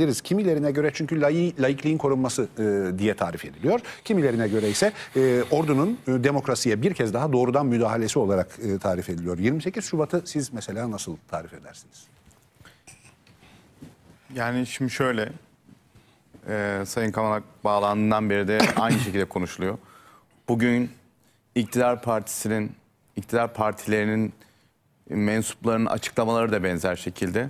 diyebiliriz. Kimilerine göre çünkü lay, laikliğin korunması e, diye tarif ediliyor. Kimilerine göre ise e, ordunun e, demokrasiye bir kez daha doğrudan müdahalesi olarak e, tarif ediliyor. 28 Şubat'ı siz mesela nasıl tarif edersiniz? Yani şimdi şöyle, e, Sayın Kamanak bağlandığından beri de aynı şekilde konuşuluyor. Bugün iktidar partisinin, iktidar partilerinin mensuplarının açıklamaları da benzer şekilde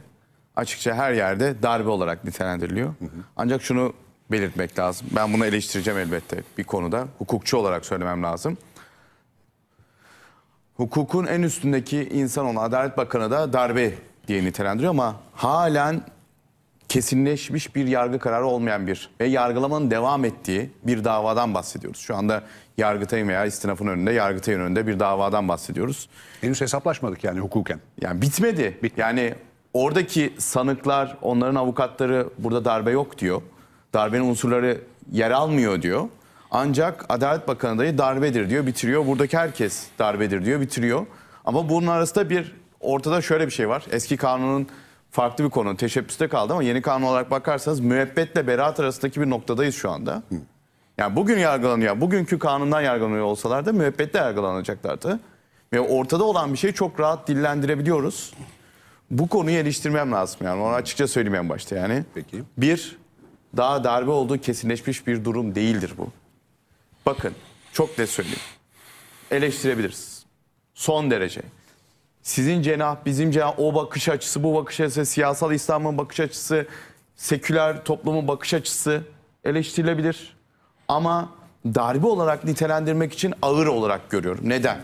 açıkça her yerde darbe olarak nitelendiriliyor. Ancak şunu belirtmek lazım. Ben bunu eleştireceğim elbette bir konuda. Hukukçu olarak söylemem lazım. Hukukun en üstündeki insan olan Adalet Bakanı da darbe diye nitelendiriyor ama halen kesinleşmiş bir yargı kararı olmayan bir ve yargılamanın devam ettiği bir davadan bahsediyoruz. Şu anda Yargıtay'ın veya istinafın önünde, Yargıtay'ın önünde bir davadan bahsediyoruz. Henüz hesaplaşmadık yani hukuken. Yani bitmedi. Bit yani Oradaki sanıklar, onların avukatları burada darbe yok diyor. Darbenin unsurları yer almıyor diyor. Ancak Adalet Bakanı adayı darbedir diyor, bitiriyor. Buradaki herkes darbedir diyor, bitiriyor. Ama bunun arasında bir ortada şöyle bir şey var. Eski kanunun farklı bir konu. Teşebbüste kaldı ama yeni kanun olarak bakarsanız müebbetle beraat arasındaki bir noktadayız şu anda. Yani bugün yargılanıyor. Bugünkü kanundan yargılanıyor olsalar da müebbetle yargılanacaklardı. Ve ortada olan bir şeyi çok rahat dillendirebiliyoruz bu konuyu eleştirmem lazım yani. Onu açıkça söyleyeyim en başta yani. Peki. Bir, daha darbe olduğu kesinleşmiş bir durum değildir bu. Bakın, çok net söyleyeyim. Eleştirebiliriz. Son derece. Sizin cenah, bizim cenah, o bakış açısı, bu bakış açısı, siyasal İslam'ın bakış açısı, seküler toplumun bakış açısı eleştirilebilir. Ama darbe olarak nitelendirmek için ağır olarak görüyorum. Neden?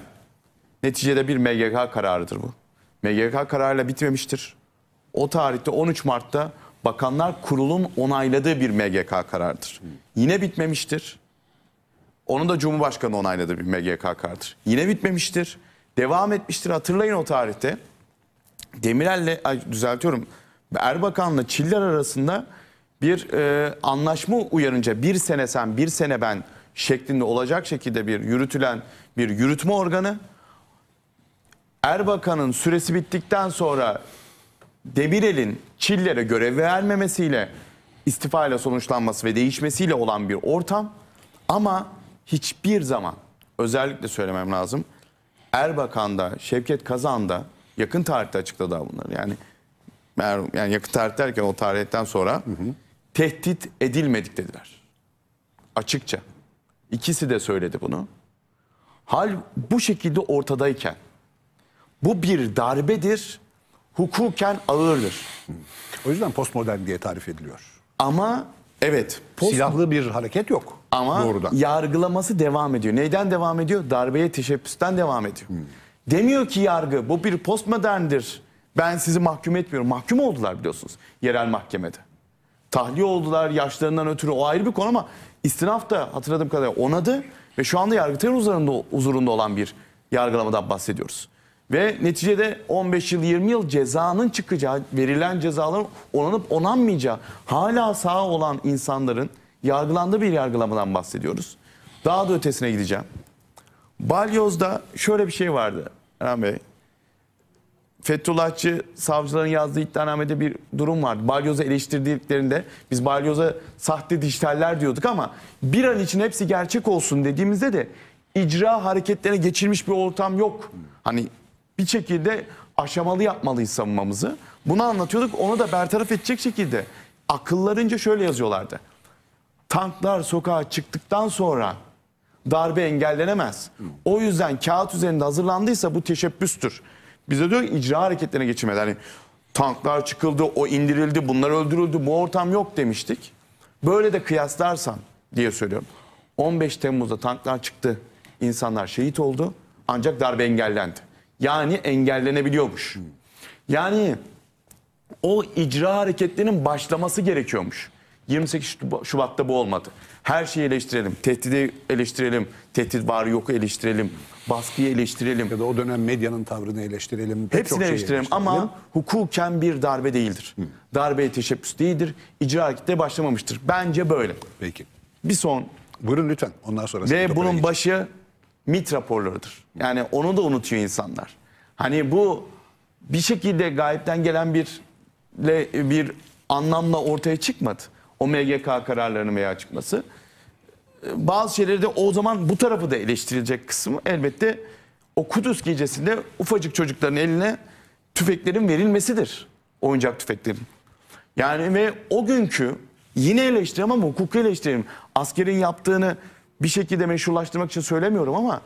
Neticede bir MGK kararıdır bu. MGK kararıyla bitmemiştir. O tarihte 13 Mart'ta Bakanlar Kurulu'nun onayladığı bir MGK karardır. Yine bitmemiştir. Onu da Cumhurbaşkanı onayladığı bir MGK karardır. Yine bitmemiştir. Devam etmiştir. Hatırlayın o tarihte. Demirel'le düzeltiyorum. Erbakan'la Çiller arasında bir e, anlaşma uyarınca bir sene sen bir sene ben şeklinde olacak şekilde bir yürütülen bir yürütme organı Erbakan'ın süresi bittikten sonra Demirel'in Çiller'e görev vermemesiyle ile sonuçlanması ve değişmesiyle olan bir ortam ama hiçbir zaman özellikle söylemem lazım Erbakan'da, Şevket Kazan'da yakın tarihte açıkladı bunları. Yani yani yakın tarih derken o tarihten sonra hı hı. tehdit edilmedik dediler. Açıkça. ikisi de söyledi bunu. Hal bu şekilde ortadayken bu bir darbedir, hukuken ağırdır. O yüzden postmodern diye tarif ediliyor. Ama evet. Post... Silahlı bir hareket yok. Ama doğrudan. yargılaması devam ediyor. Neyden devam ediyor? Darbeye teşebbüsten devam ediyor. Hmm. Demiyor ki yargı bu bir postmoderndir. Ben sizi mahkum etmiyorum. Mahkum oldular biliyorsunuz yerel mahkemede. Tahliye oldular yaşlarından ötürü o ayrı bir konu ama istinaf da hatırladığım kadarıyla onadı. Ve şu anda Yargıtay'ın huzurunda, olan bir yargılamadan bahsediyoruz. Ve neticede 15 yıl 20 yıl cezanın çıkacağı, verilen cezaların onanıp onanmayacağı hala sağ olan insanların yargılandığı bir yargılamadan bahsediyoruz. Daha da ötesine gideceğim. Balyoz'da şöyle bir şey vardı Erhan Bey. Fethullahçı savcıların yazdığı iddianamede bir durum vardı. Balyoz'u eleştirdiklerinde biz Balyoz'a sahte dijitaller diyorduk ama bir an için hepsi gerçek olsun dediğimizde de icra hareketlerine geçirmiş bir ortam yok. Hani bir şekilde aşamalı yapmalıyız savunmamızı. Bunu anlatıyorduk. Onu da bertaraf edecek şekilde akıllarınca şöyle yazıyorlardı. Tanklar sokağa çıktıktan sonra darbe engellenemez. O yüzden kağıt üzerinde hazırlandıysa bu teşebbüstür. Bize diyor icra hareketlerine geçirmedi. Yani tanklar çıkıldı, o indirildi, bunlar öldürüldü, bu ortam yok demiştik. Böyle de kıyaslarsan diye söylüyorum. 15 Temmuz'da tanklar çıktı, insanlar şehit oldu ancak darbe engellendi. Yani engellenebiliyormuş. Yani o icra hareketlerinin başlaması gerekiyormuş. 28 Şubat'ta bu olmadı. Her şeyi eleştirelim. Tehdidi eleştirelim. Tehdit var yoku eleştirelim. Baskıyı eleştirelim. Ya da o dönem medyanın tavrını eleştirelim. Pek Hepsini eleştirelim, eleştirelim ama hukuken bir darbe değildir. Hı. Darbeye teşebbüs değildir. İcra harekette başlamamıştır. Bence böyle. Peki. Bir son. Buyurun lütfen. Ondan sonra. Ve bunun başı MIT raporlarıdır. Yani onu da unutuyor insanlar. Hani bu bir şekilde gayipten gelen bir bir anlamla ortaya çıkmadı. O MGK kararlarının veya çıkması. Bazı şeyleri de o zaman bu tarafı da eleştirilecek kısmı elbette o Kudüs gecesinde ufacık çocukların eline tüfeklerin verilmesidir. Oyuncak tüfeklerin. Yani ve o günkü yine eleştiririm ama hukuki eleştiririm. Askerin yaptığını bir şekilde meşrulaştırmak için söylemiyorum ama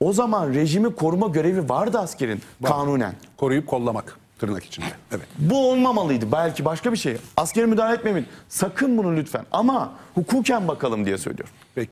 o zaman rejimi koruma görevi vardı askerin Var. kanunen. Koruyup kollamak tırnak içinde. Evet. Bu olmamalıydı belki başka bir şey. Askeri müdahale etmemin. Sakın bunu lütfen ama hukuken bakalım diye söylüyorum. Peki.